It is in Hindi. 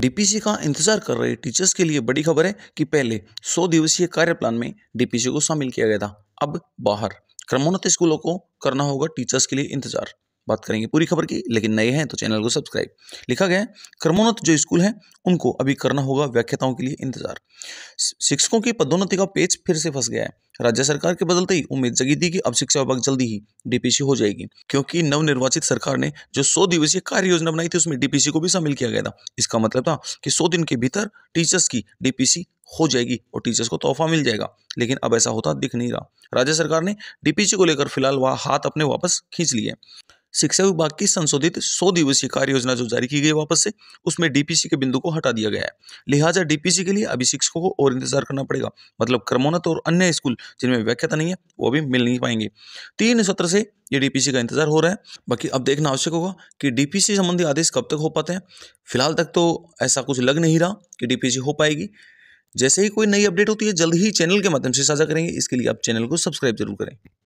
डीपीसी का इंतजार कर रहे टीचर्स के लिए बड़ी खबर है कि पहले 100 दिवसीय कार्य प्लान में डीपीसी को शामिल किया गया था अब बाहर क्रमोन्नत स्कूलों को करना होगा टीचर्स के लिए इंतजार बात करेंगे पूरी खबर की लेकिन नए हैं तो चैनल को सब्सक्राइब लिखा गया है क्रमोन्नत जो स्कूल हैं उनको अभी करना होगा व्याख्याताओं के लिए इंतजार शिक्षकों की पदोन्नति का पेज फिर से फंस गया है राज्य सरकार के बदलते ही उम्मीद जगी थी कि अब शिक्षा विभाग जल्दी ही डीपीसी हो जाएगी क्योंकि नवनिर्वाचित सरकार ने जो सौ दिवसीय कार्य योजना बनाई थी उसमें डीपीसी को भी शामिल किया गया था इसका मतलब था कि सौ दिन के भीतर टीचर्स की डीपीसी हो जाएगी और टीचर्स को तोहफा मिल जाएगा लेकिन अब ऐसा होता दिख नहीं रहा राज्य सरकार ने डीपीसी को लेकर फिलहाल वह हाथ अपने वापस खींच लिए शिक्षा विभाग की संशोधित सौ दिवसीय कार्य योजना जो जारी की गई वापस से उसमें डीपीसी के बिंदु को हटा दिया गया है लिहाजा डीपीसी के लिए अभी शिक्षकों को और इंतजार करना पड़ेगा मतलब क्रमोन्नत और अन्य स्कूल जिनमें व्याख्याता नहीं है वो भी मिल नहीं पाएंगे तीन सत्र से ये डीपीसी का इंतजार हो रहा है बाकी अब देखना आवश्यक होगा कि डीपीसी संबंधी आदेश कब तक हो पाते हैं फिलहाल तक तो ऐसा कुछ लग नहीं रहा कि डीपीसी हो पाएगी जैसे ही कोई नई अपडेट होती है जल्द ही चैनल के माध्यम से साझा करेंगे इसके लिए आप चैनल को सब्सक्राइब जरूर करें